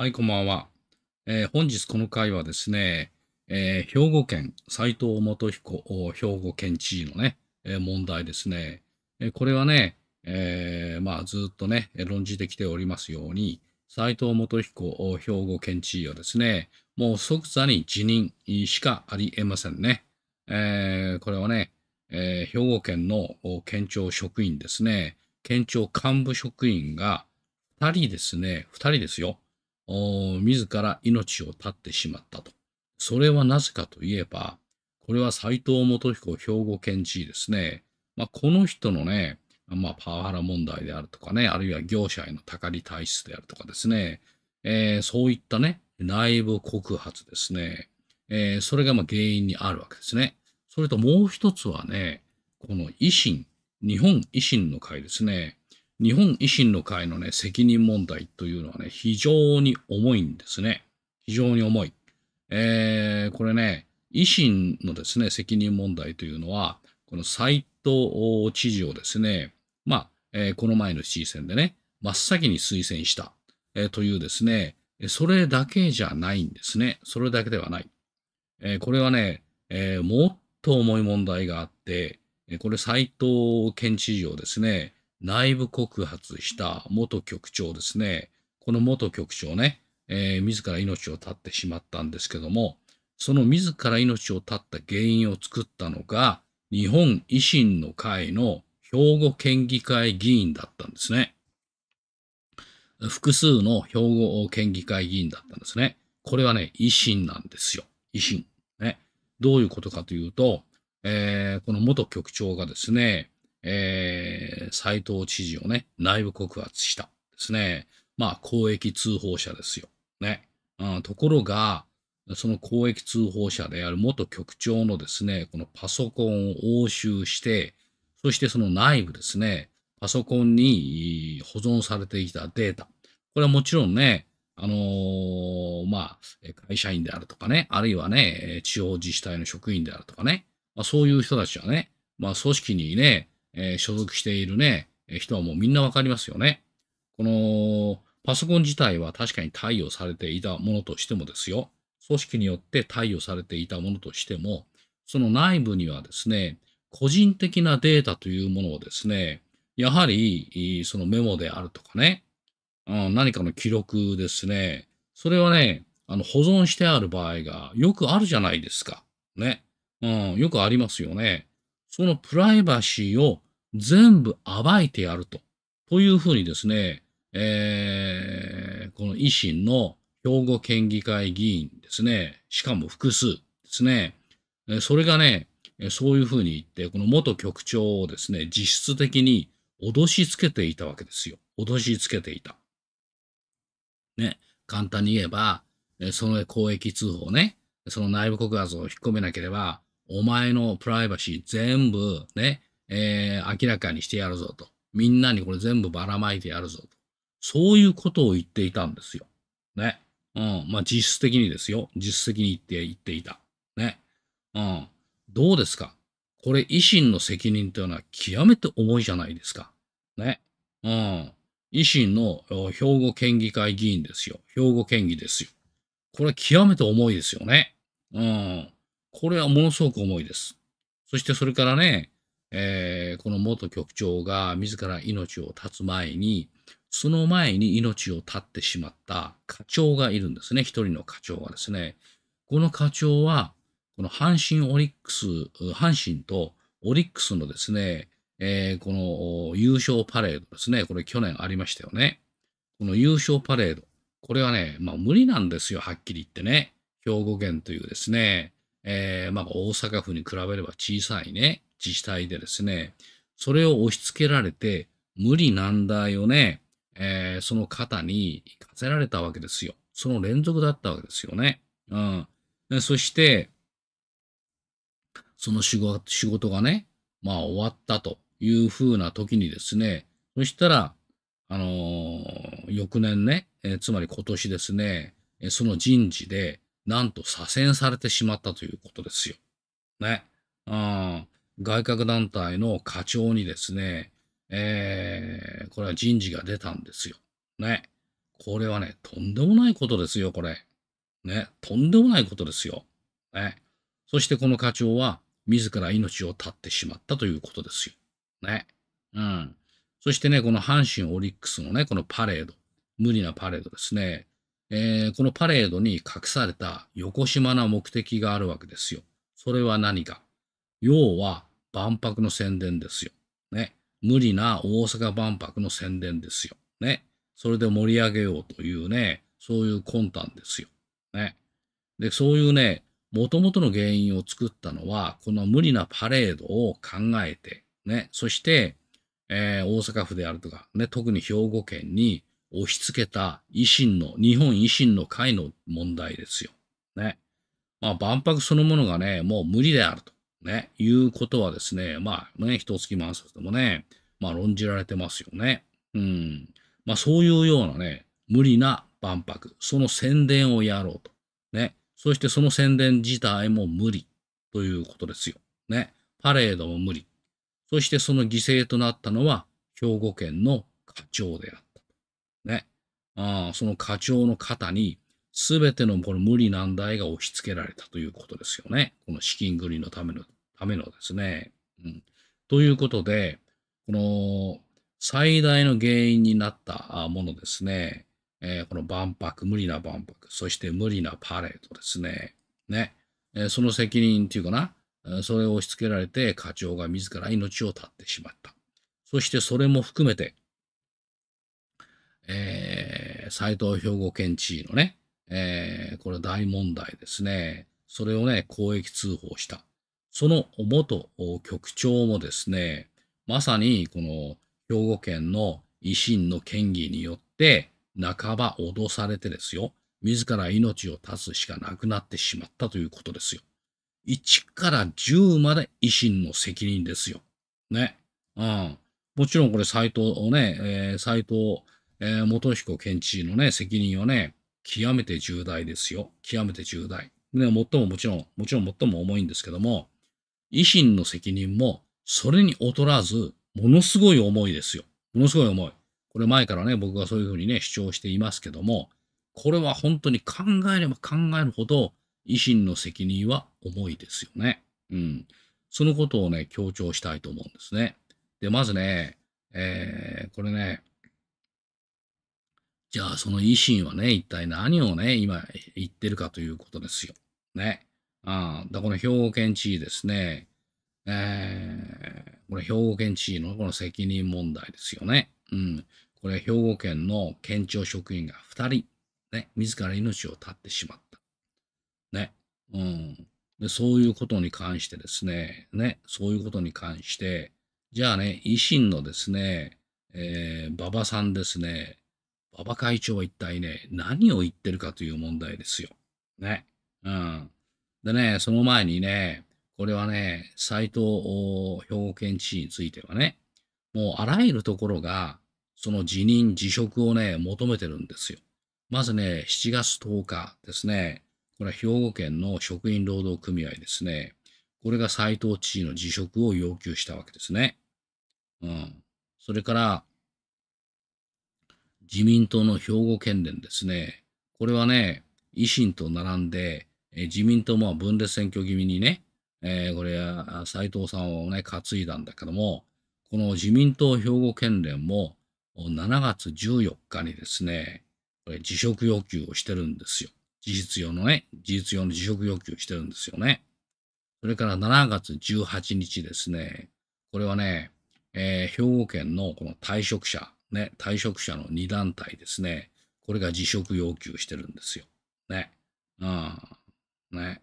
はい、こんばんは。えー、本日この回はですね、えー、兵庫県斎藤元彦兵庫県知事のね、えー、問題ですね。えこれはね、えまあずっとね、論じてきておりますように、斎藤元彦兵庫県知事はですね、もう即座に辞任しかありえませんね。えこれはね、え兵庫県の県庁職員ですね、県庁幹部職員が2人ですね、2人ですよ。自ら命を絶ってしまったと。それはなぜかといえば、これは斎藤元彦兵庫県知事ですね。まあ、この人のね、まあ、パワハラ問題であるとかね、あるいは業者へのたかり体質であるとかですね、えー、そういったね、内部告発ですね、えー、それがま原因にあるわけですね。それともう一つはね、この維新、日本維新の会ですね、日本維新の会のね、責任問題というのはね、非常に重いんですね。非常に重い。えー、これね、維新のですね、責任問題というのは、この斎藤知事をですね、まあ、えー、この前の市議選でね、真っ先に推薦した、えー、というですね、それだけじゃないんですね。それだけではない。えー、これはね、えー、もっと重い問題があって、これ斎藤県知事をですね、内部告発した元局長ですね。この元局長ね、えー、自ら命を絶ってしまったんですけども、その自ら命を絶った原因を作ったのが、日本維新の会の兵庫県議会議員だったんですね。複数の兵庫県議会議員だったんですね。これはね、維新なんですよ。維新。ね。どういうことかというと、えー、この元局長がですね、えー、斎藤知事をね、内部告発した。ですね。まあ、公益通報者ですよ。ね。うん、ところが、その公益通報者である元局長のですね、このパソコンを押収して、そしてその内部ですね、パソコンに保存されていたデータ。これはもちろんね、あのー、まあ、会社員であるとかね、あるいはね、地方自治体の職員であるとかね、まあ、そういう人たちはね、まあ、組織にね、えー、所属しているね、人はもうみんなわかりますよね。このパソコン自体は確かに対応されていたものとしてもですよ。組織によって貸与されていたものとしても、その内部にはですね、個人的なデータというものをですね、やはりそのメモであるとかね、うん、何かの記録ですね、それはね、あの保存してある場合がよくあるじゃないですか。ね。うん、よくありますよね。そのプライバシーを全部暴いてやると。というふうにですね、えー、この維新の兵庫県議会議員ですね、しかも複数ですね、それがね、そういうふうに言って、この元局長をですね、実質的に脅しつけていたわけですよ。脅しつけていた。ね、簡単に言えば、その公益通報ね、その内部告発を引っ込めなければ、お前のプライバシー全部ね、えー、明らかにしてやるぞと。みんなにこれ全部ばらまいてやるぞと。そういうことを言っていたんですよ。ね。うん。まあ、実質的にですよ。実質的に言って、言っていた。ね。うん。どうですかこれ、維新の責任というのは極めて重いじゃないですか。ね。うん。維新の兵庫県議会議員ですよ。兵庫県議ですよ。これ極めて重いですよね。うん。これはものすごく重いです。そしてそれからね、えー、この元局長が自ら命を絶つ前に、その前に命を絶ってしまった課長がいるんですね。一人の課長がですね。この課長は、この阪神オリックス、阪神とオリックスのですね、えー、この優勝パレードですね。これ去年ありましたよね。この優勝パレード。これはね、まあ無理なんですよ、はっきり言ってね。兵庫県というですね、えー、まあ、大阪府に比べれば小さいね、自治体でですね、それを押し付けられて、無理難題をね、えー、その方に課せられたわけですよ。その連続だったわけですよね。うん。そして、その仕事仕事がね、まあ終わったというふうな時にですね、そしたら、あのー、翌年ね、えー、つまり今年ですね、えその人事で、なんと左遷されてしまったということですよ。ね。うん。外郭団体の課長にですね、えー、これは人事が出たんですよ。ね。これはね、とんでもないことですよ、これ。ね。とんでもないことですよ。ね。そしてこの課長は、自ら命を絶ってしまったということですよ。ね。うん。そしてね、この阪神オリックスのね、このパレード、無理なパレードですね。えー、このパレードに隠された横島な目的があるわけですよ。それは何か要は万博の宣伝ですよ。ね。無理な大阪万博の宣伝ですよ。ね。それで盛り上げようというね、そういう魂胆ですよ。ね。で、そういうね、もともとの原因を作ったのは、この無理なパレードを考えて、ね、そして、えー、大阪府であるとか、ね、特に兵庫県に押し付けた維新の、日本維新の会の問題ですよ。ね。まあ、万博そのものがね、もう無理であると、ね、いうことはですね、まあね、一月万冊でもね、まあ論じられてますよね。うん。まあそういうようなね、無理な万博、その宣伝をやろうと。ね。そしてその宣伝自体も無理ということですよ。ね。パレードも無理。そしてその犠牲となったのは兵庫県の課長であった。あその課長の方に、すべてのこの無理難題が押し付けられたということですよね。この資金繰りのための、ためのですね。うん、ということで、この最大の原因になったものですね。えー、この万博、無理な万博、そして無理なパレードですね。ね。えー、その責任っていうかな、それを押し付けられて課長が自ら命を絶ってしまった。そしてそれも含めて、えー、斎藤兵庫県知事のね、えー、これ大問題ですね。それをね、公益通報した。その元局長もですね、まさにこの兵庫県の維新の県議によって、半ば脅されてですよ、自ら命を絶つしかなくなってしまったということですよ。1から10まで維新の責任ですよ。ね。うん。もちろんこれ斎藤をね、えー、斎藤えー、元彦県知事のね、責任はね、極めて重大ですよ。極めて重大。ね、最ももちろん、もちろん最も重いんですけども、維新の責任も、それに劣らず、ものすごい重いですよ。ものすごい重い。これ前からね、僕がそういうふうにね、主張していますけども、これは本当に考えれば考えるほど、維新の責任は重いですよね。うん。そのことをね、強調したいと思うんですね。で、まずね、えー、これね、じゃあ、その維新はね、一体何をね、今言ってるかということですよ。ね。ああ、だこの兵庫県知事ですね。えー、これ兵庫県知事のこの責任問題ですよね。うん。これ兵庫県の県庁職員が2人、ね、自ら命を絶ってしまった。ね。うん。で、そういうことに関してですね、ね、そういうことに関して、じゃあね、維新のですね、えー、馬場さんですね、馬場会長は一体ね、何を言ってるかという問題ですよ。ね。うん。でね、その前にね、これはね、斎藤兵庫県知事についてはね、もうあらゆるところが、その辞任、辞職をね、求めてるんですよ。まずね、7月10日ですね、これは兵庫県の職員労働組合ですね。これが斎藤知事の辞職を要求したわけですね。うん。それから、自民党の兵庫県連ですね。これはね、維新と並んで、え自民党も分裂選挙気味にね、えー、これは斎藤さんをね、担いだんだけども、この自民党兵庫県連も7月14日にですね、これ辞職要求をしてるんですよ。事実用のね、事実用の辞職要求をしてるんですよね。それから7月18日ですね、これはね、えー、兵庫県のこの退職者、ね、退職者の2団体ですね、これが辞職要求してるんですよ。ね。うん。ね。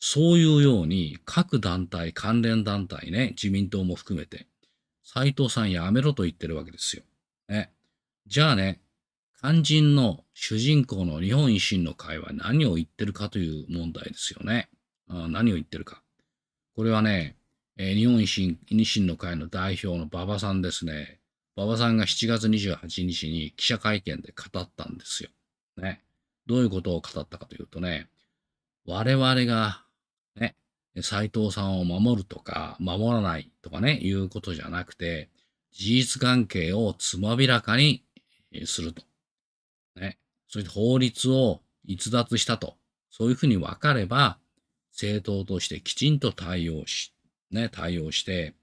そういうように、各団体、関連団体ね、自民党も含めて、斎藤さんやめろと言ってるわけですよ。ね。じゃあね、肝心の主人公の日本維新の会は何を言ってるかという問題ですよね。うん、何を言ってるか。これはね、えー、日本維新維新の会の代表の馬場さんですね。馬場さんが7月28日に記者会見で語ったんですよ。ね。どういうことを語ったかというとね、我々が、ね、斎藤さんを守るとか、守らないとかね、いうことじゃなくて、事実関係をつまびらかにすると。ね。そして法律を逸脱したと。そういうふうに分かれば、政党としてきちんと対応し、ね、対応して、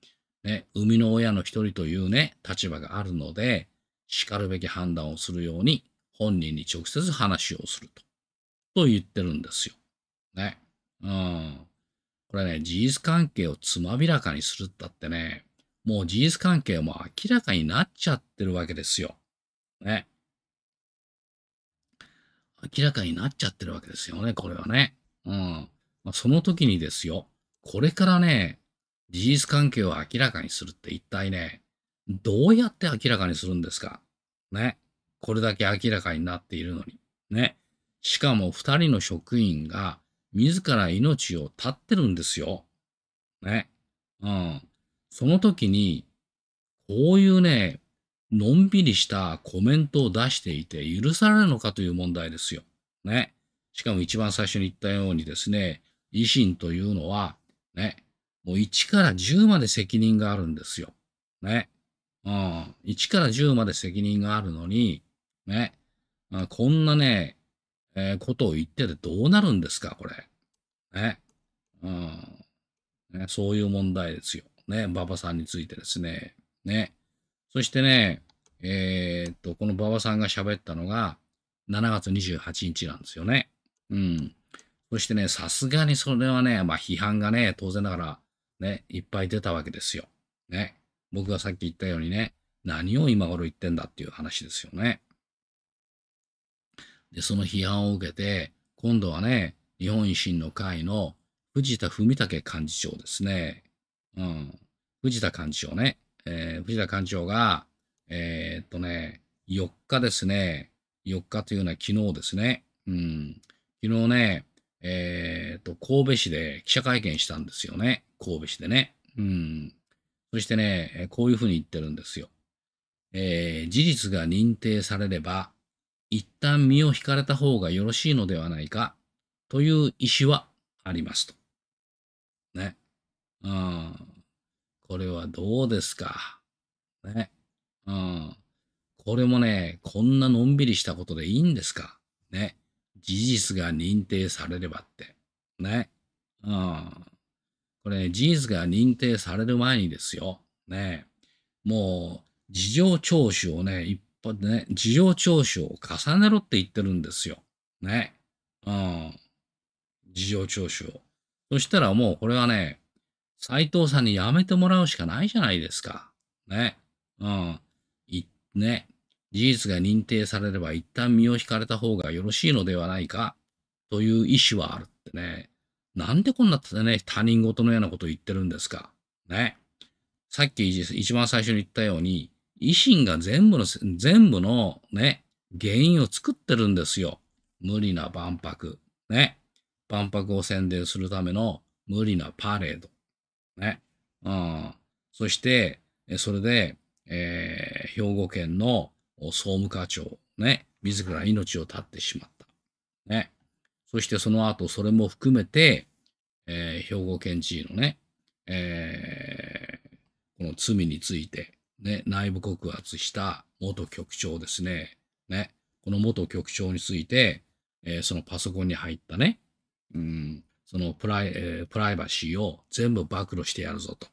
ね、生みの親の一人というね、立場があるので、叱るべき判断をするように、本人に直接話をすると。と言ってるんですよ。ね。うん。これね、事実関係をつまびらかにするったってね、もう事実関係も明らかになっちゃってるわけですよ。ね。明らかになっちゃってるわけですよね、これはね。うん。まあ、その時にですよ、これからね、事実関係を明らかにするって一体ね、どうやって明らかにするんですかね。これだけ明らかになっているのに。ね。しかも二人の職員が自ら命を絶ってるんですよ。ね。うん。その時に、こういうね、のんびりしたコメントを出していて許されるのかという問題ですよ。ね。しかも一番最初に言ったようにですね、維新というのは、ね、もう1から10まで責任があるんですよ。ね。うん。1から10まで責任があるのに、ね。あこんなね、えー、ことを言っててどうなるんですか、これ。ね。うん。ね、そういう問題ですよ。ね。馬場さんについてですね。ね。そしてね、えー、っと、この馬場さんが喋ったのが、7月28日なんですよね。うん。そしてね、さすがにそれはね、まあ批判がね、当然ながらね、いっぱい出たわけですよ。ね。僕がさっき言ったようにね、何を今頃言ってんだっていう話ですよね。で、その批判を受けて、今度はね、日本維新の会の藤田文武幹事長ですね。うん。藤田幹事長ね。えー、藤田幹事長が、えー、っとね、4日ですね。4日というのは昨日ですね。うん。昨日ね、えっ、ー、と、神戸市で記者会見したんですよね。神戸市でね。うん。そしてね、こういうふうに言ってるんですよ。えー、事実が認定されれば、一旦身を引かれた方がよろしいのではないか、という意思はありますと。ね。うん。これはどうですか。ね。うん。これもね、こんなのんびりしたことでいいんですか。ね。事実が認定されればって。ね。うん。これね、事実が認定される前にですよ。ね。もう、事情聴取をね、一般でね、事情聴取を重ねろって言ってるんですよ。ね。うん。事情聴取を。そしたらもうこれはね、斎藤さんに辞めてもらうしかないじゃないですか。ね。うん。い、ね。事実が認定されれば一旦身を引かれた方がよろしいのではないかという意思はあるってね。なんでこんなね、他人事のようなことを言ってるんですか。ね。さっき一番最初に言ったように、維新が全部の、全部のね、原因を作ってるんですよ。無理な万博。ね。万博を宣伝するための無理なパレード。ね。うん。そして、それで、えー、兵庫県の総務課長、ね、自ら命を絶ってしまった。ね。そしてその後、それも含めて、えー、兵庫県知事のね、えー、この罪について、ね、内部告発した元局長ですね。ね。この元局長について、えー、そのパソコンに入ったね、うん、そのプライ、えプライバシーを全部暴露してやるぞと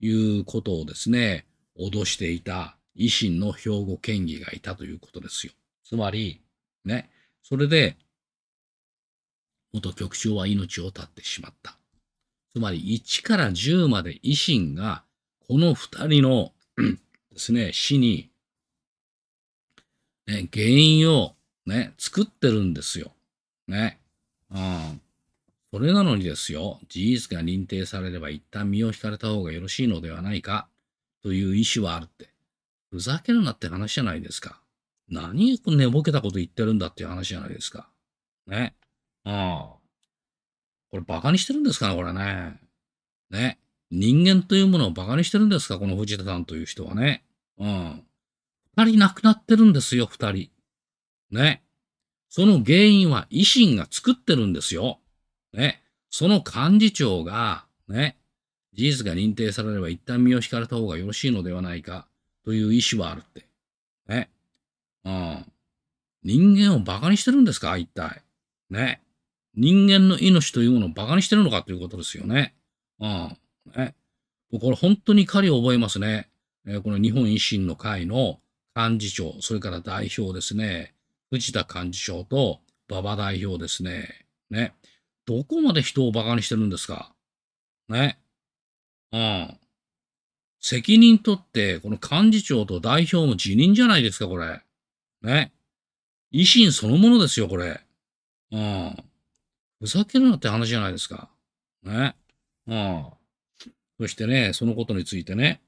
いうことをですね、脅していた維新の兵庫県議がいたということですよ。つまり、ね、それで、元局長は命を絶ってしまった。つまり、1から10まで維新が、この2人の ですね、死に、ね、原因をね、作ってるんですよ。ね。うん。それなのにですよ、事実が認定されれば一旦身を引かれた方がよろしいのではないかという意思はあるって。ふざけるなって話じゃないですか。何寝ぼけたこと言ってるんだっていう話じゃないですか。ね。ああ。これバカにしてるんですかね、これね。ね。人間というものをバカにしてるんですか、この藤田さんという人はね。うん。二人亡くなってるんですよ、二人。ね。その原因は維新が作ってるんですよ。ね。その幹事長が、ね。事実が認定されれば一旦身を引かれた方がよろしいのではないか。という意思はあるって。ね。うん。人間を馬鹿にしてるんですか一体。ね。人間の命というものを馬鹿にしてるのかということですよね。うん。ね。これ本当に狩りを覚えますね。えこの日本維新の会の幹事長、それから代表ですね。藤田幹事長と馬場代表ですね。ね。どこまで人を馬鹿にしてるんですかね。うん。責任取って、この幹事長と代表も辞任じゃないですか、これ。ね。維新そのものですよ、これ。うん。ふざけるなって話じゃないですか。ね。うん。そしてね、そのことについてね、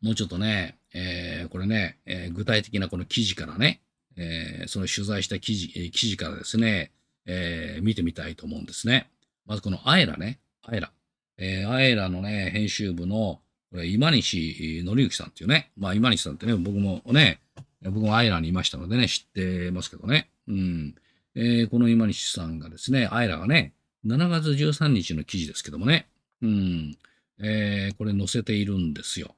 もうちょっとね、えー、これね、えー、具体的なこの記事からね、えー、その取材した記事、え記事からですね、え見てみたいと思うんですね。まずこのアイラね、アイラ。えー、アエラのね、編集部の、これ、今西則之さんっていうね、まあ、今西さんってね、僕もね、僕もアイラにいましたのでね、知ってますけどね。うん。えー、この今西さんがですね、アイラがね、7月13日の記事ですけどもね、うん。えー、これ載せているんですよ。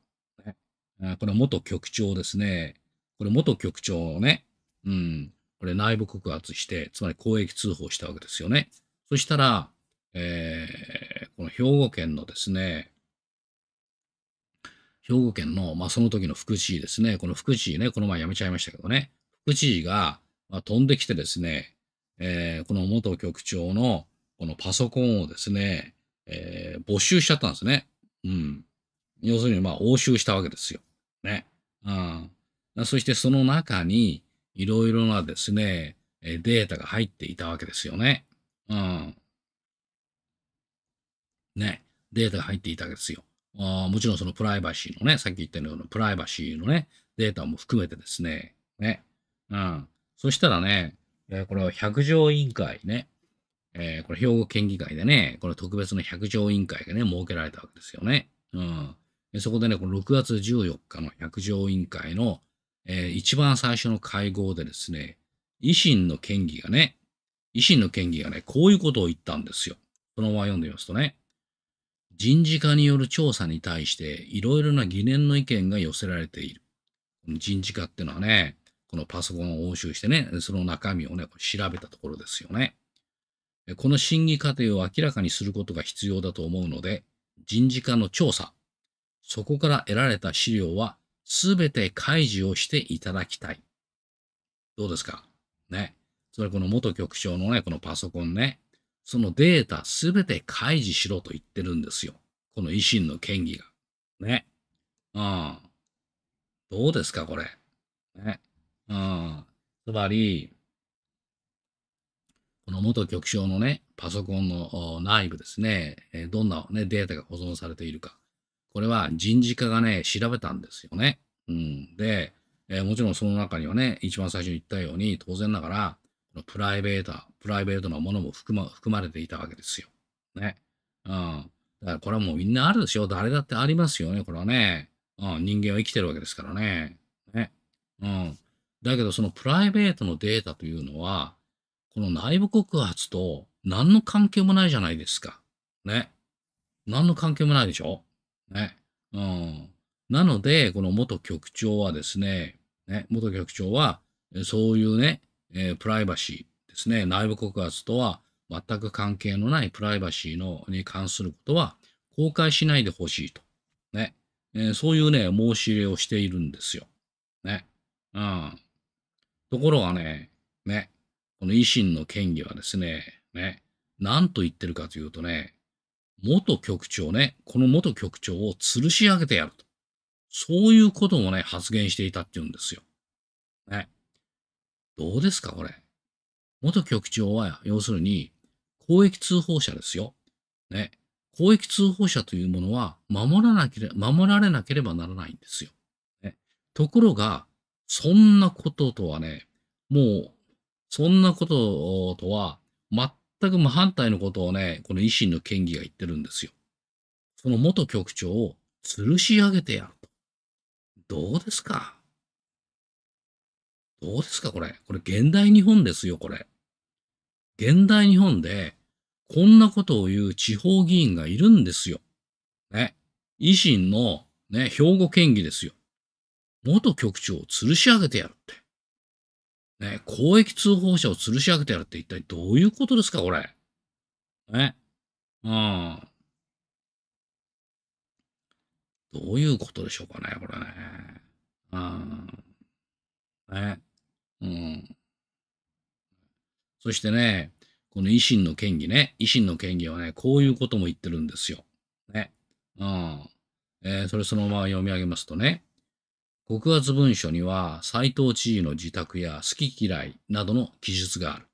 これ元局長ですね。これ元局長をね、うん。これ内部告発して、つまり公益通報したわけですよね。そしたら、えー、この兵庫県のですね、兵庫県の、まあ、その時の副知事ですね、この副知事ね、この前辞めちゃいましたけどね、副知事が、まあ、飛んできてですね、えー、この元局長のこのパソコンをですね、えー、没収しちゃったんですね。うん。要するに、まあ、押収したわけですよ。ね。うん。そしてその中に、いろいろなですね、データが入っていたわけですよね。うん。ね、データが入っていたわけですよ。あもちろんそのプライバシーのね、さっき言ったようなプライバシーのね、データも含めてですね、ね、うん。そしたらね、えこれは百条委員会ね、えー、これ兵庫県議会でね、この特別の百条委員会がね、設けられたわけですよね。うん。そこでね、この6月14日の百条委員会の、えー、一番最初の会合でですね、維新の県議がね、維新の県議がね、こういうことを言ったんですよ。そのまま読んでみますとね。人事課による調査に対していろいろな疑念の意見が寄せられている。この人事課っていうのはね、このパソコンを押収してね、その中身をね、これ調べたところですよね。この審議過程を明らかにすることが必要だと思うので、人事課の調査、そこから得られた資料は全て開示をしていただきたい。どうですかね。つまりこの元局長のね、このパソコンね、そのデータすべて開示しろと言ってるんですよ。この維新の県議が。ね。うん。どうですか、これ。ね。うん。つまり、この元局長のね、パソコンの内部ですね、どんな、ね、データが保存されているか。これは人事課がね、調べたんですよね。うん。で、えー、もちろんその中にはね、一番最初に言ったように、当然ながら、プライベート、プライベートなものも含ま含まれていたわけですよ。ね。うん。だからこれはもうみんなあるでしょ。誰だってありますよね、これはね。うん、人間は生きてるわけですからね。ね。うん。だけどそのプライベートのデータというのは、この内部告発と何の関係もないじゃないですか。ね。何の関係もないでしょね。うん。なので、この元局長はですね、ね、元局長は、そういうね、えー、プライバシーですね、内部告発とは全く関係のないプライバシーのに関することは公開しないでほしいと。ね、えー、そういうね、申し入れをしているんですよ。ね。うん。ところがね、ね、この維新の県議はですね、ね、なんと言ってるかというとね、元局長ね、この元局長を吊るし上げてやると。そういうこともね、発言していたっていうんですよ。ね。どうですか、これ。元局長は、要するに、公益通報者ですよ。ね。公益通報者というものは、守らなければ、守られなければならないんですよ。ね、ところが、そんなこととはね、もう、そんなこととは、全く無反対のことをね、この維新の県議が言ってるんですよ。その元局長を吊るし上げてやると。どうですかどうですかこれ。これ現代日本ですよ、これ。現代日本で、こんなことを言う地方議員がいるんですよ。ね。維新の、ね、兵庫県議ですよ。元局長を吊るし上げてやるって。ね、公益通報者を吊るし上げてやるって一体どういうことですか、これ。ね。うん。どういうことでしょうかね、これね。うん。ね。うん。そしてね、この維新の権議ね、維新の権議はね、こういうことも言ってるんですよ。ね。うん。えー、それそのまま読み上げますとね、告発文書には斎藤知事の自宅や好き嫌いなどの記述がある。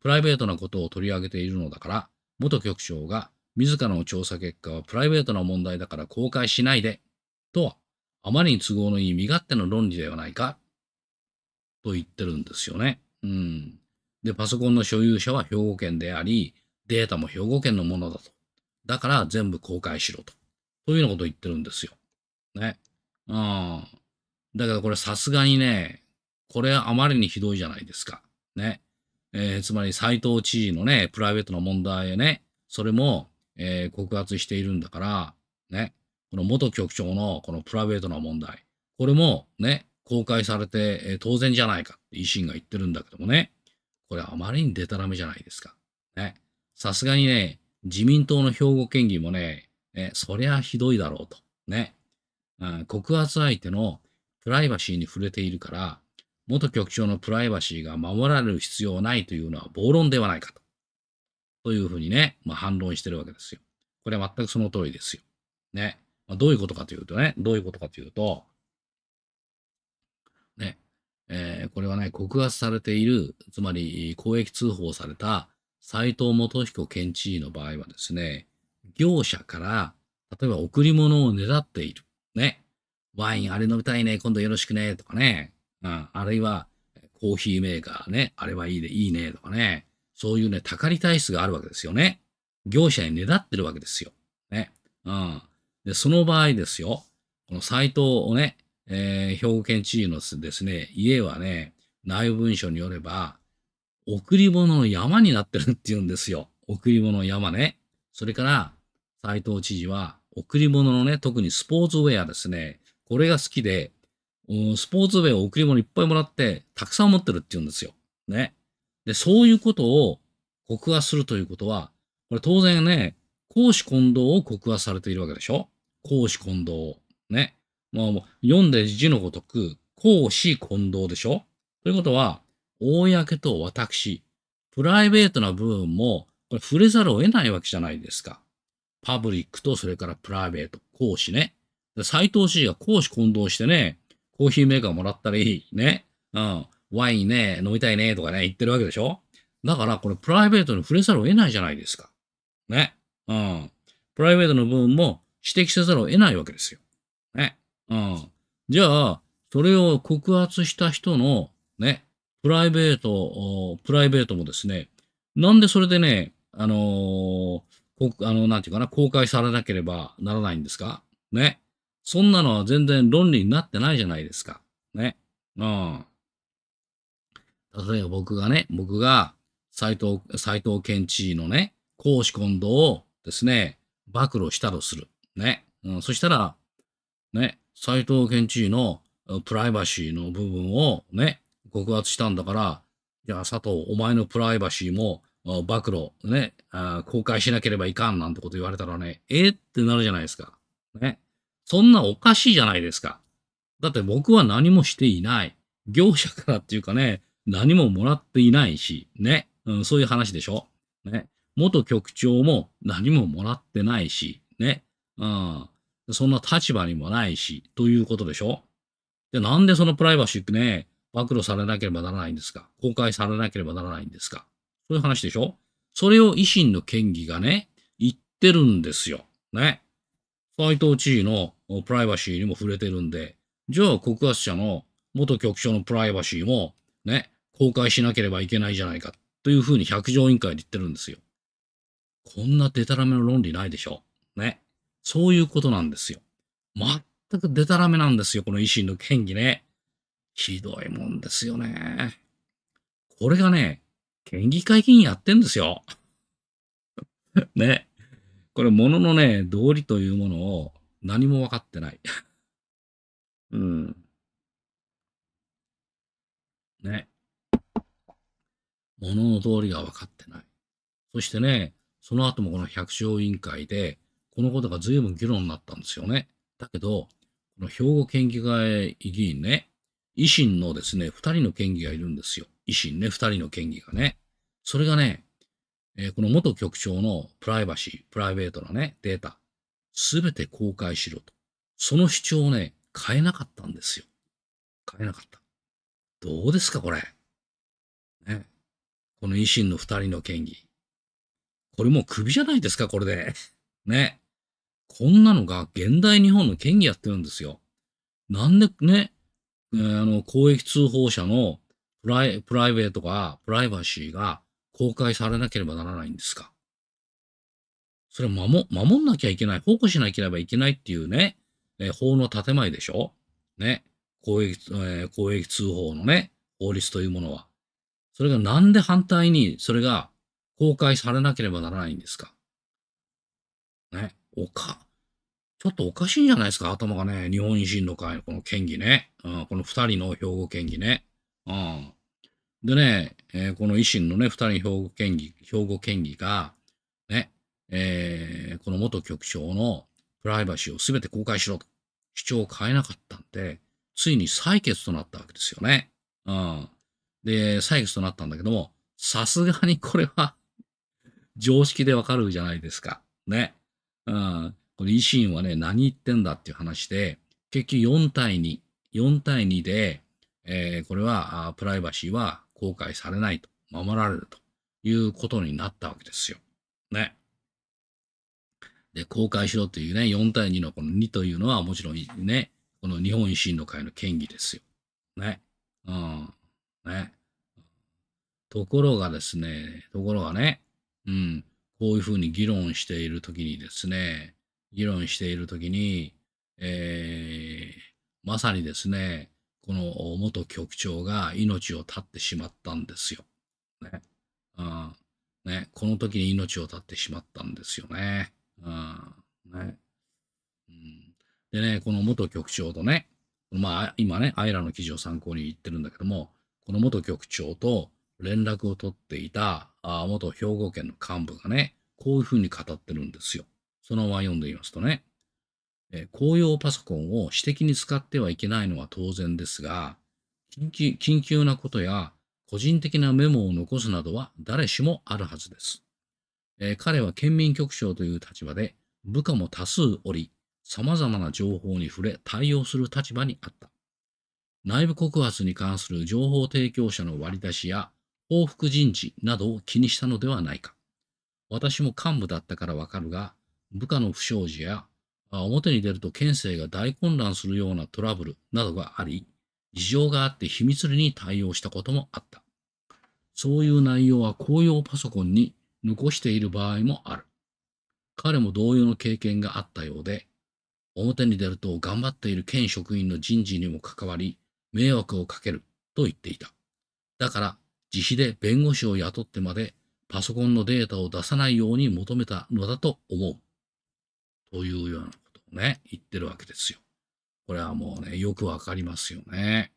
プライベートなことを取り上げているのだから、元局長が自らの調査結果はプライベートな問題だから公開しないで、とは、あまりに都合のいい身勝手の論理ではないか、と言ってるんですよね。うん。で、パソコンの所有者は兵庫県であり、データも兵庫県のものだと。だから全部公開しろと。そういうようなことを言ってるんですよ。ね。うん。だけどこれさすがにね、これあまりにひどいじゃないですか。ね。えー、つまり斎藤知事のね、プライベートな問題へね、それも、えー、告発しているんだから、ね。この元局長のこのプライベートな問題。これもね、公開されて、え当然じゃないかって維新が言ってるんだけどもね、これあまりにデタラメじゃないですか。ね。さすがにね、自民党の兵庫県議もね、ねそりゃひどいだろうと。ね。うん、告発相手のプライバシーに触れているから、元局長のプライバシーが守られる必要はないというのは暴論ではないかと。というふうにね、まあ、反論してるわけですよ。これは全くその通りですよ。ね。まあ、どういうことかというとね、どういうことかというと、えー、これはね、告発されている、つまり公益通報された斎藤元彦県知事の場合はですね、業者から、例えば贈り物をねだっている。ね。ワインあれ飲みたいね、今度よろしくね、とかね。うん、あるいは、コーヒーメーカーね、あれはいいで、いいね、とかね。そういうね、たかり体質があるわけですよね。業者にねだってるわけですよ。ね。うん。で、その場合ですよ。このサイトをね、えー、兵庫県知事のですね、家はね、内部文書によれば、贈り物の山になってるって言うんですよ。贈り物の山ね。それから、斎藤知事は、贈り物のね、特にスポーツウェアですね。これが好きで、スポーツウェアを贈り物いっぱいもらって、たくさん持ってるって言うんですよ。ね。で、そういうことを告発するということは、これ当然ね、公私混同を告発されているわけでしょ公私混同を。ね。まあ、読んで字のごとく、公私混同でしょということは、公と私、プライベートな部分も、これ触れざるを得ないわけじゃないですか。パブリックとそれからプライベート、公私ね。斎藤氏が公私混同してね、コーヒーメーカーもらったらいい、ね、うん、ワインね、飲みたいね、とかね、言ってるわけでしょだから、これプライベートに触れざるを得ないじゃないですか。ね。うん。プライベートの部分も指摘せざるを得ないわけですよ。ね。うん。じゃあ、それを告発した人のね、プライベート、プライベートもですね、なんでそれでね、あのー、こあの、なんていうかな、公開されなければならないんですかね。そんなのは全然論理になってないじゃないですか。ね。うん。例えば僕がね、僕が斎藤、斎藤健知のね、公私混同をですね、暴露したとする。ね。うん、そしたら、ね、斎藤健知事のプライバシーの部分をね、告発したんだから、じゃあ佐藤、お前のプライバシーも暴露、ね、公開しなければいかんなんてこと言われたらね、えってなるじゃないですか。ね。そんなおかしいじゃないですか。だって僕は何もしていない。業者からっていうかね、何ももらっていないし、ね。うん、そういう話でしょ。ね。元局長も何ももらってないし、ね。うん。そんな立場にもないし、ということでしょじゃなんでそのプライバシーってね、暴露されなければならないんですか公開されなければならないんですかそういう話でしょそれを維新の県議がね、言ってるんですよ。ね。斎藤知事のプライバシーにも触れてるんで、じゃあ告発者の元局長のプライバシーもね、公開しなければいけないじゃないかというふうに百条委員会で言ってるんですよ。こんなデタラメの論理ないでしょ。ね。そういうことなんですよ。全くデタラメなんですよ、この維新の権議ね。ひどいもんですよね。これがね、県議会議員やってんですよ。ね。これ、もののね、道理というものを何も分かってない。うん。ね。ものの道理が分かってない。そしてね、その後もこの百姓委員会で、このことが随分議論になったんですよね。だけど、この兵庫県議会議員ね、維新のですね、二人の県議がいるんですよ。維新ね、二人の県議がね。それがね、えー、この元局長のプライバシー、プライベートなね、データ、すべて公開しろと。その主張をね、変えなかったんですよ。変えなかった。どうですか、これ。ね。この維新の二人の県議。これもう首じゃないですか、これで。ね。こんなのが現代日本の県議やってるんですよ。なんでね、えー、あの、公益通報者のプライプライベートが、プライバシーが公開されなければならないんですか。それは守、守んなきゃいけない、保護しなければいけないっていうね、えー、法の建前でしょね。公益、えー、公益通報のね、法律というものは。それがなんで反対に、それが公開されなければならないんですか。ね。おか、ちょっとおかしいんじゃないですか、頭がね。日本維新の会のこの県議ね。うん、この二人の兵庫県議ね。うん。でね、えー、この維新のね、二人兵庫県議、兵庫県議が、ね、えー、この元局長のプライバシーを全て公開しろと主張を変えなかったんで、ついに採決となったわけですよね。うん。で、採決となったんだけども、さすがにこれは 常識でわかるじゃないですか。ね。うん、これ維新はね、何言ってんだっていう話で、結局4対2、4対2で、えー、これはプライバシーは公開されないと、守られるということになったわけですよ。ね。で、公開しろというね、4対2のこの2というのはもちろんね、この日本維新の会の権威ですよ。ね。うん。ね。ところがですね、ところがね、うん。こういうふうに議論しているときにですね、議論しているときに、えー、まさにですね、この元局長が命を絶ってしまったんですよ。ね。うん。ね。この時に命を絶ってしまったんですよね。うん。ね。うん、でね、この元局長とね、まあ、今ね、アイラの記事を参考に言ってるんだけども、この元局長と連絡を取っていたあ元兵庫県の幹部がね、こういうふうに語ってるんですよ。そのまま読んでみますとね、え公用パソコンを私的に使ってはいけないのは当然ですが、緊急緊急なことや個人的なメモを残すなどは誰しもあるはずです。えー、彼は県民局長という立場で部下も多数おり、様々な情報に触れ対応する立場にあった。内部告発に関する情報提供者の割り出しや報復人事などを気にしたのではないか。私も幹部だったからわかるが、部下の不祥事や、表に出ると県政が大混乱するようなトラブルなどがあり、事情があって秘密裏に対応したこともあった。そういう内容は公用パソコンに残している場合もある。彼も同様の経験があったようで、表に出ると頑張っている県職員の人事にも関わり、迷惑をかけると言っていた。だから自費で弁護士を雇ってまでパソコンのデータを出さないように求めたのだと思う。というようなことをね、言ってるわけですよ。これはもうね、よくわかりますよね。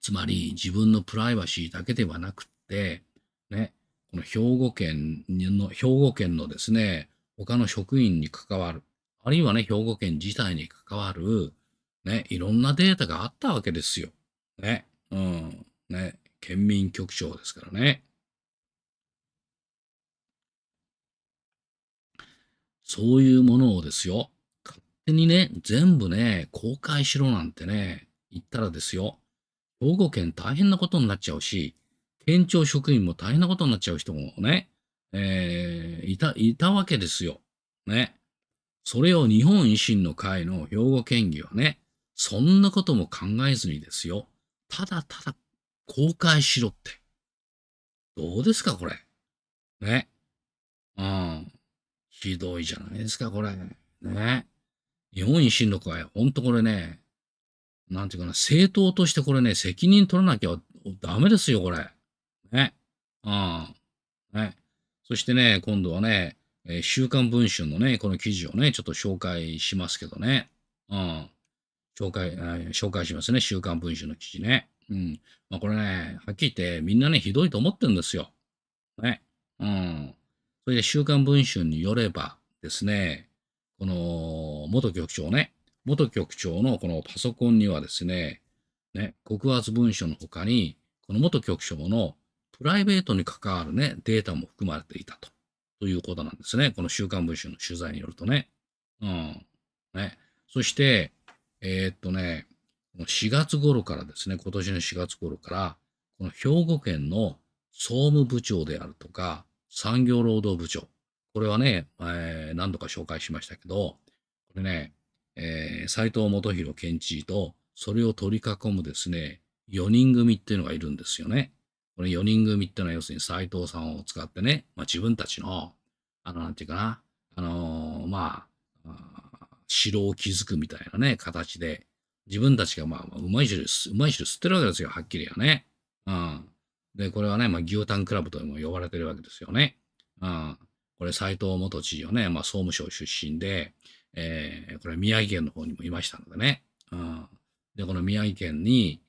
つまり自分のプライバシーだけではなくって、ね、この兵庫県の、兵庫県のですね、他の職員に関わる、あるいはね、兵庫県自体に関わる、ね、いろんなデータがあったわけですよ。ね、うん。ね、県民局長ですからね。そういうものをですよ、勝手にね、全部ね、公開しろなんてね、言ったらですよ、兵庫県大変なことになっちゃうし、県庁職員も大変なことになっちゃう人もね、えー、いた、いたわけですよ。ね。それを日本維新の会の兵庫県議はね、そんなことも考えずにですよ、ただただ公開しろって。どうですか、これ。ね。うん。ひどいじゃないですか、これ。ね。日本維新の会、ほんとこれね、なんていうかな、政党としてこれね、責任取らなきゃダメですよ、これ。ね。うん。ね。そしてね、今度はね、えー、週刊文春のね、この記事をね、ちょっと紹介しますけどね。うん。紹介、えー、紹介しますね、週刊文春の記事ね。うん。まあ、これね、はっきり言って、みんなね、ひどいと思ってるんですよ。ね。うん。それで、週刊文春によればですね、この、元局長ね、元局長のこのパソコンにはですね、ね、告発文書の他に、この元局長のプライベートに関わるね、データも含まれていたと、ということなんですね。この週刊文春の取材によるとね。うん。ね。そして、えー、っとね、この4月頃からですね、今年の4月頃から、この兵庫県の総務部長であるとか、産業労働部長。これはね、えー、何度か紹介しましたけど、これね、えー、藤元弘県知事と、それを取り囲むですね、4人組っていうのがいるんですよね。この4人組っていうのは要するに斎藤さんを使ってね、まあ、自分たちの、あの、なんていうかな、あのー、まあ、城を築くみたいなね、形で、自分たちが、まあ、うまい汁、うまい汁吸ってるわけですよ、はっきりはね。うん。で、これはね、まあ、牛タンクラブとも呼ばれてるわけですよね。うん。これ、斎藤元知事はね、まあ、総務省出身で、えー、これ、宮城県の方にもいましたのでね。うん。で、この宮城県に、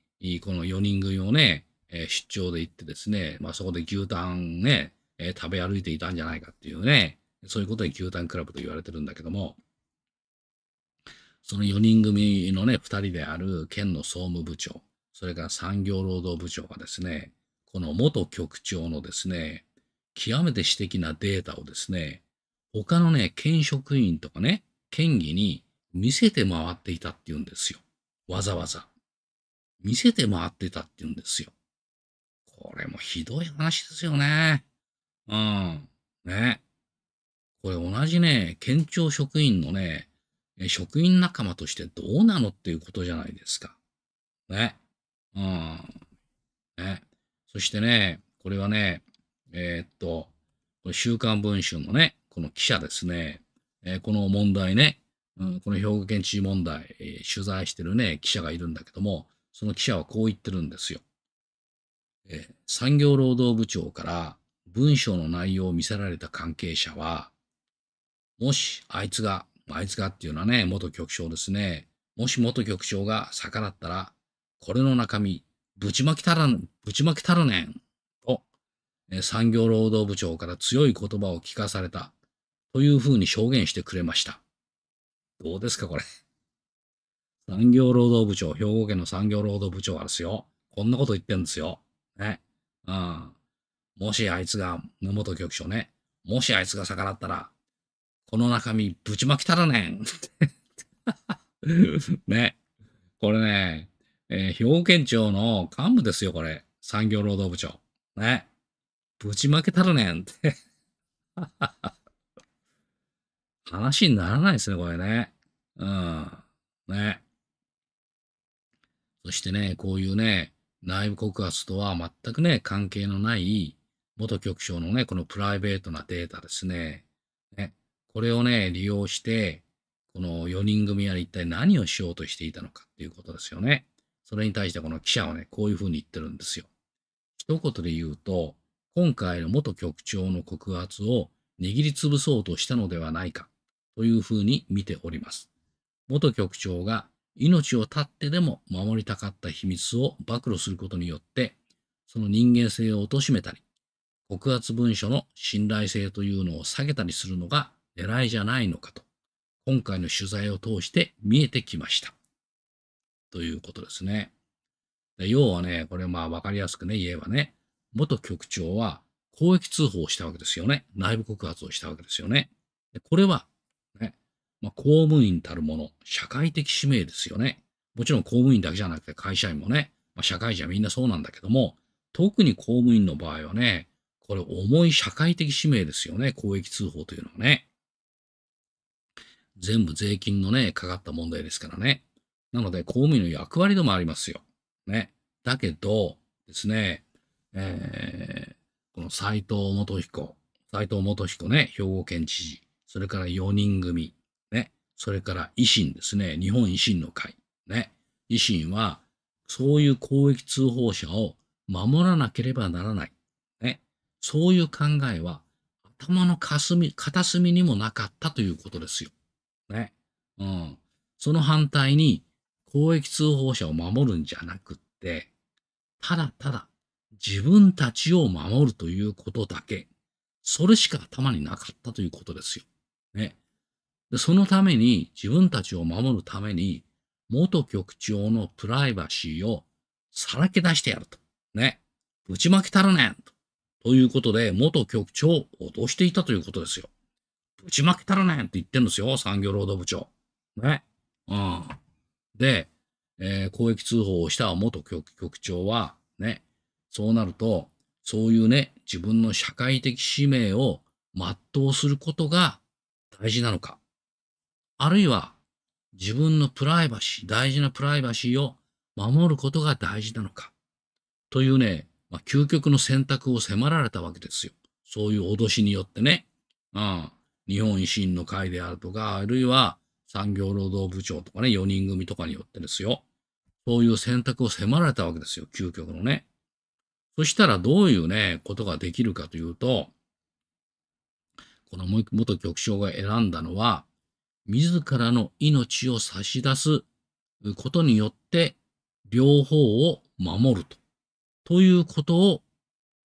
この4人組をね、え出張で行ってですね、まあ、そこで牛タンね、えー、食べ歩いていたんじゃないかっていうね、そういうことで牛タンクラブと言われてるんだけども、その4人組のね、2人である県の総務部長、それから産業労働部長がですね、この元局長のですね、極めて私的なデータをですね、他のね、県職員とかね、県議に見せて回っていたっていうんですよ。わざわざ。見せて回ってたっていうんですよ。これもひどい話ですよね。うん。ね。これ同じね、県庁職員のね、職員仲間としてどうなのっていうことじゃないですか。ね。うん。ね。そしてね、これはね、えー、っと、これ週刊文春のね、この記者ですね、えー、この問題ね、うん、この兵庫県知事問題、えー、取材してるね、記者がいるんだけども、その記者はこう言ってるんですよ。え産業労働部長から文章の内容を見せられた関係者は、もしあいつがあいつがっていうのはね、元局長ですね。もし元局長が逆らったら、これの中身、ぶちまきたら、ぶちまきたらねん。と、産業労働部長から強い言葉を聞かされた。というふうに証言してくれました。どうですか、これ。産業労働部長、兵庫県の産業労働部長はですよ。こんなこと言ってんですよ。ね。うん。もしあいつが、根本局長ね。もしあいつが逆らったら、この中身ぶちまきたらねん。ね。これね、えー、兵庫県庁の幹部ですよ、これ。産業労働部長。ね。ぶちまけたらねんって 話にならないですね、これね。うん。ね。そしてね、こういうね、内部告発とは全くね、関係のない元局長のね、このプライベートなデータですね。これをね、利用して、この4人組は一体何をしようとしていたのかっていうことですよね。それに対してこの記者はね、こういうふうに言ってるんですよ。一言で言うと、今回の元局長の告発を握りつぶそうとしたのではないかというふうに見ております。元局長が命を絶ってでも守りたかった秘密を暴露することによって、その人間性を貶めたり、告発文書の信頼性というのを下げたりするのが狙いじゃないのかと、今回の取材を通して見えてきました。ということですね。で要はね、これまあわかりやすくね、言えばね、元局長は公益通報をしたわけですよね。内部告発をしたわけですよね。でこれは、ね、まあ、公務員たるもの、社会的使命ですよね。もちろん公務員だけじゃなくて会社員もね、まあ、社会人はみんなそうなんだけども、特に公務員の場合はね、これ重い社会的使命ですよね、公益通報というのはね。全部税金のね、かかった問題ですからね。なので、公務員の役割でもありますよ。ね。だけど、ですね、えー、この斎藤元彦、斎藤元彦ね、兵庫県知事、それから4人組、ね、それから維新ですね、日本維新の会、ね、維新は、そういう公益通報者を守らなければならない。ね、そういう考えは、頭の霞、片隅にもなかったということですよ。ね。うん。その反対に、公益通報者を守るんじゃなくって、ただただ自分たちを守るということだけ、それしか頭になかったということですよ。ね。でそのために、自分たちを守るために、元局長のプライバシーをさらけ出してやると。ね。ぶちまけたらねんと。ということで、元局長を脅していたということですよ。うち負けたらねんって言ってるんですよ、産業労働部長。ね。うん。で、えー、公益通報をした元局局長は、ね、そうなると、そういうね、自分の社会的使命を全うすることが大事なのか。あるいは、自分のプライバシー、大事なプライバシーを守ることが大事なのか。というね、まあ、究極の選択を迫られたわけですよ。そういう脅しによってね。うん。日本維新の会であるとか、あるいは産業労働部長とかね、4人組とかによってですよ。そういう選択を迫られたわけですよ、究極のね。そしたらどういうね、ことができるかというと、この元局長が選んだのは、自らの命を差し出すことによって、両方を守ると。ということを、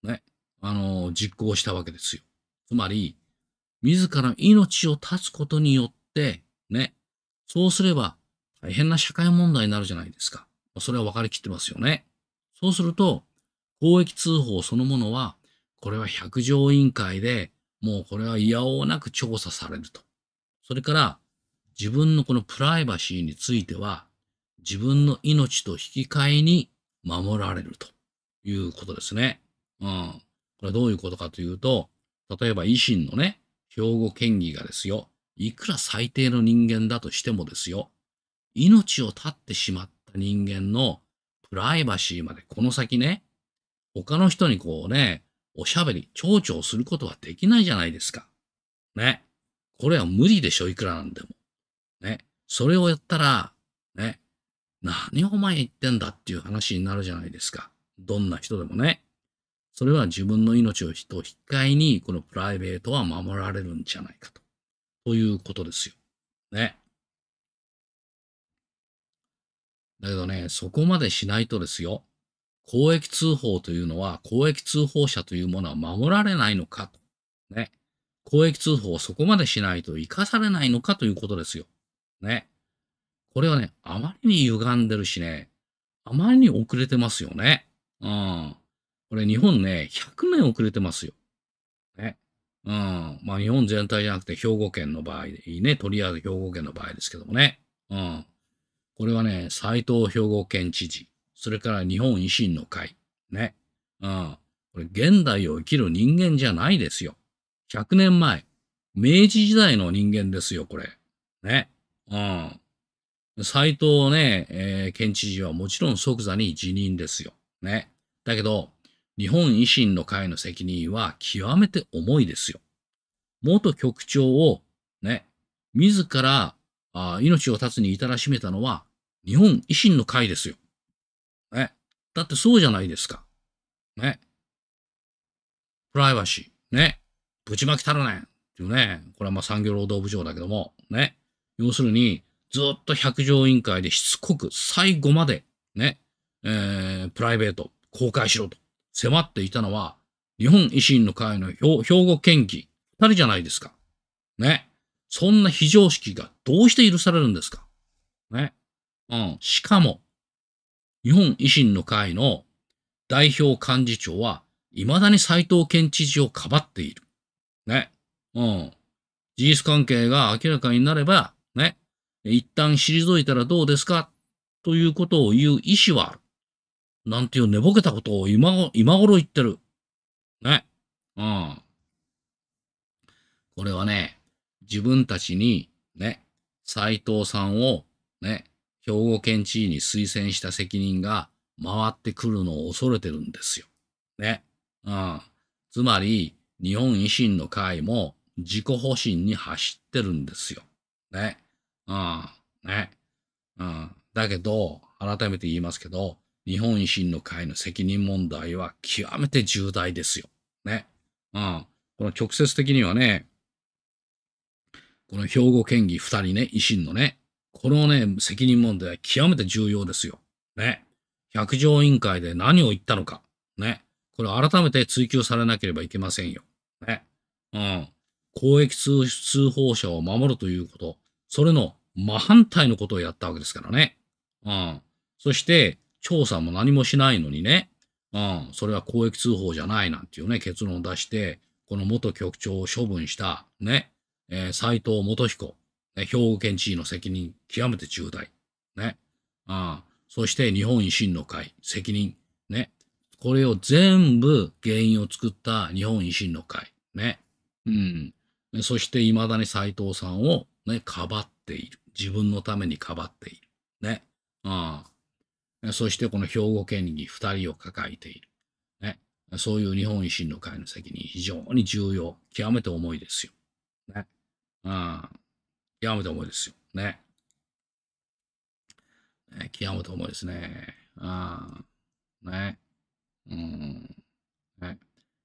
ね、あの、実行したわけですよ。つまり、自ら命を絶つことによって、ね、そうすれば大変な社会問題になるじゃないですか。それは分かりきってますよね。そうすると、公益通報そのものは、これは百条委員会でもうこれは嫌おなく調査されると。それから、自分のこのプライバシーについては、自分の命と引き換えに守られるということですね。うん。これはどういうことかというと、例えば維新のね、兵庫県議がですよ、いくら最低の人間だとしてもですよ、命を絶ってしまった人間のプライバシーまでこの先ね、他の人にこうね、おしゃべり、蝶々することはできないじゃないですか。ね。これは無理でしょ、いくらなんでも。ね。それをやったら、ね。何お前言ってんだっていう話になるじゃないですか。どんな人でもね。それは自分の命を人引き換えに、このプライベートは守られるんじゃないかと。ということですよ。ね。だけどね、そこまでしないとですよ。公益通報というのは、公益通報者というものは守られないのかと。ね。公益通報をそこまでしないと生かされないのかということですよ。ね。これはね、あまりに歪んでるしね、あまりに遅れてますよね。うん。これ日本ね、100年遅れてますよ。ね。うん。まあ日本全体じゃなくて兵庫県の場合でいいね。とりあえず兵庫県の場合ですけどもね。うん。これはね、斎藤兵庫県知事、それから日本維新の会。ね。うん。これ現代を生きる人間じゃないですよ。100年前。明治時代の人間ですよ、これ。ね。うん。斎藤ね、えー、県知事はもちろん即座に辞任ですよ。ね。だけど、日本維新の会の責任は極めて重いですよ。元局長をね、自らあ命を絶つに至らしめたのは日本維新の会ですよ。ね。だってそうじゃないですか。ね。プライバシー。ね。ぶちまきたらねん。っていうね。これはまあ産業労働部長だけども。ね。要するに、ずっと百条委員会でしつこく最後まで、ね。えー、プライベート公開しろと。迫っていたのは、日本維新の会の兵庫県議、二人じゃないですか。ね。そんな非常識がどうして許されるんですか。ね。うん。しかも、日本維新の会の代表幹事長は、未だに斎藤県知事をかばっている。ね。うん。事実関係が明らかになれば、ね。一旦退いたらどうですかということを言う意思はある。なんていう寝ぼけたことを今今頃言ってる。ね。うん。これはね、自分たちに、ね、斎藤さんを、ね、兵庫県知事に推薦した責任が回ってくるのを恐れてるんですよ。ね。うん。つまり、日本維新の会も自己保身に走ってるんですよ。ね。うん。ね。うん。だけど、改めて言いますけど、日本維新の会の責任問題は極めて重大ですよ。ね。うん。この直接的にはね、この兵庫県議2人ね、維新のね、このね、責任問題は極めて重要ですよ。ね。百条委員会で何を言ったのか。ね。これ改めて追及されなければいけませんよ。ね。うん。公益通報者を守るということ、それの真反対のことをやったわけですからね。うん。そして、調査も何もしないのにね、うん、それは公益通報じゃないなんていうね、結論を出して、この元局長を処分した、ね、えー、斎藤元彦、ね、兵庫県知事の責任、極めて重大。ね、うん、そして日本維新の会、責任、ね、これを全部原因を作った日本維新の会、ね、うん、そして未だに斎藤さんをね、かばっている。自分のためにかばっている。ね。うん、そしてこの兵庫県に2人を抱えている。ね、そういう日本維新の会の責任、非常に重要、極めて重いですよ。ね、あ極めて重いですよ、ね。ね。極めて重いですね。あね。うん。ね。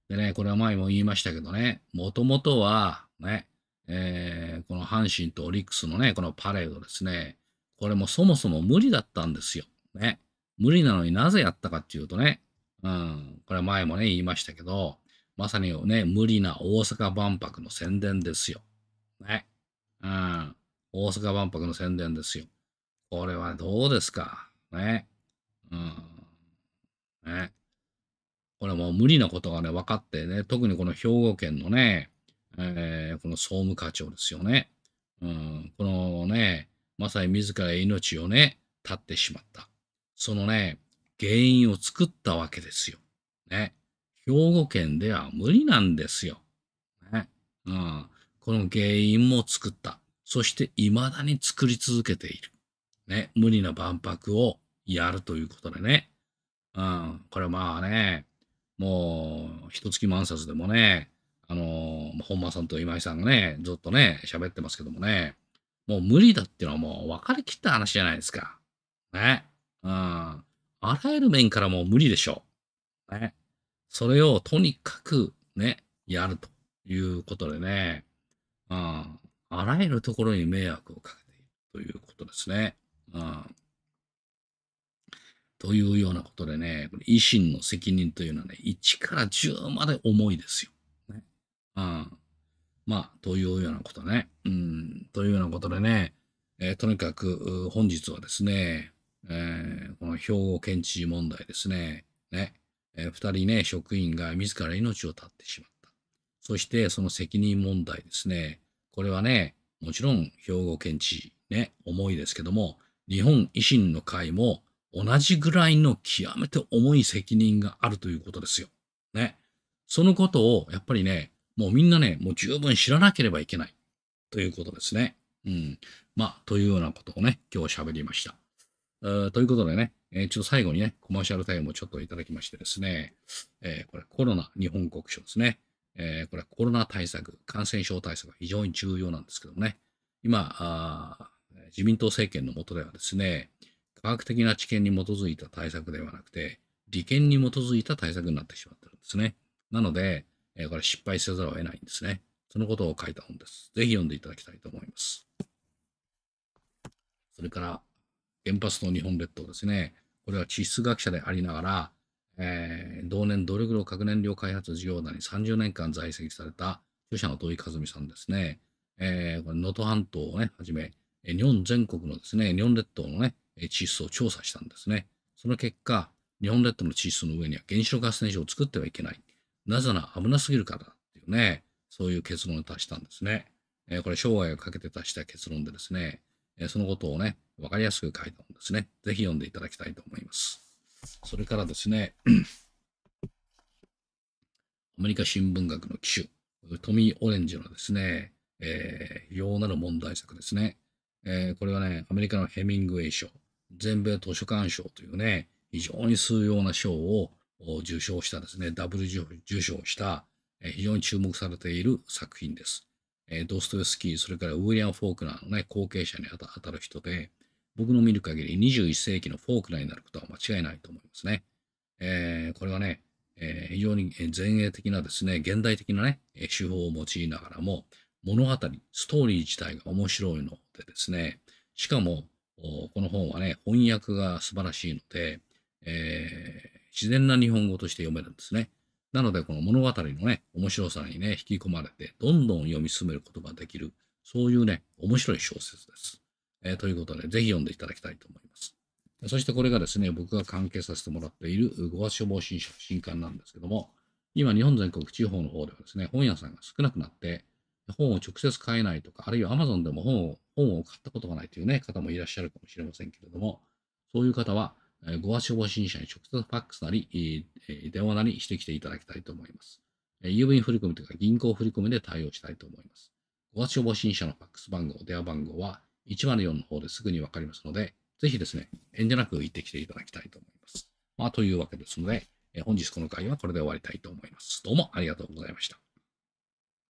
でね、これは前も言いましたけどね、もともとは、ね、えー、この阪神とオリックスのね、このパレードですね、これもそもそも無理だったんですよ。ね。無理なのになぜやったかっていうとね、うん、これは前もね、言いましたけど、まさにね、無理な大阪万博の宣伝ですよ。ね。うん。大阪万博の宣伝ですよ。これはどうですかね。うん。ね。これもう無理なことがね、分かってね、特にこの兵庫県のね、えー、この総務課長ですよね。うん。このね、まさに自ら命をね、絶ってしまった。そのね、原因を作ったわけですよ。ね。兵庫県では無理なんですよ。ね。うん。この原因も作った。そして未だに作り続けている。ね。無理な万博をやるということでね。うん。これまあね、もう、一月万冊でもね、あのー、本間さんと今井さんがね、ずっとね、喋ってますけどもね、もう無理だっていうのはもう分かりきった話じゃないですか。ね。うん。あらゆる面からもう無理でしょう。ね。それをとにかくね、やるということでね。うん。あらゆるところに迷惑をかけているということですね。うん。というようなことでね、維新の責任というのはね、1から10まで重いですよ。ね、うん。まあ、というようなことね。うん。というようなことでね、えー、とにかく本日はですね、えー、この兵庫県知事問題ですね。ね。えー、2人ね、職員が自ら命を絶ってしまった。そしてその責任問題ですね。これはね、もちろん兵庫県知事、ね、重いですけども、日本維新の会も同じぐらいの極めて重い責任があるということですよ。ね。そのことを、やっぱりね、もうみんなね、もう十分知らなければいけないということですね。うん。まあ、というようなことをね、今日喋りました。ということでね、えー、ちょっと最後にね、コマーシャルタイムをちょっといただきましてですね、えー、これコロナ日本国賞ですね。えー、これはコロナ対策、感染症対策が非常に重要なんですけどもね、今、あ自民党政権の下ではですね、科学的な知見に基づいた対策ではなくて、利権に基づいた対策になってしまってるんですね。なので、えー、これ失敗せざるを得ないんですね。そのことを書いた本です。ぜひ読んでいただきたいと思います。それから、原発の日本列島ですね。これは地質学者でありながら、えー、同年、努力グ核燃料開発事業団に30年間在籍された著者の土井和美さんですね。えー、これ能登半島をね、はじめ、日本全国のですね、日本列島のね、地質を調査したんですね。その結果、日本列島の地質の上には原子力発電所を作ってはいけない。なぜなら危なすぎるからだっていうね、そういう結論を出したんですね。えー、これ、生涯をかけて出した結論でですね、えー、そのことをね、分かりやすく書いた本ですね。ぜひ読んでいただきたいと思います。それからですね、アメリカ新聞学の機種、トミー・オレンジのですね、えー、ようなる問題作ですね、えー、これはね、アメリカのヘミングウェイ賞、全米図書館賞というね、非常に数様な賞を受賞したですね、ダブル受賞した、えー、非常に注目されている作品です。えー、ドストエフスキー、それからウィリアム・フォークナーのね、後継者にあたる人で、僕の見る限り21世紀のフォークナーになることは間違いないと思いますね。えー、これはね、えー、非常に前衛的なですね、現代的なね、手法を用いながらも、物語、ストーリー自体が面白いのでですね、しかも、この本はね、翻訳が素晴らしいので、えー、自然な日本語として読めるんですね。なので、この物語のね、面白さにね、引き込まれて、どんどん読み進めることができる、そういうね、面白い小説です。えということで、ぜひ読んでいただきたいと思います。そしてこれがですね、僕が関係させてもらっている5月書房新書、新刊なんですけども、今日本全国地方の方ではですね、本屋さんが少なくなって、本を直接買えないとか、あるいは Amazon でも本を本を買ったことがないというね、方もいらっしゃるかもしれませんけれども、そういう方は、5発症防信者に直接ファックスなり、電話なりしてきていただきたいと思います。郵便振込というか銀行振込で対応したいと思います。5月消防新者のファックス番号、電話番号は104の方ですぐにわかりますので、ぜひですね、遠慮なく行ってきていただきたいと思います。まあ、というわけですので、本日この回はこれで終わりたいと思います。どうもありがとうございました。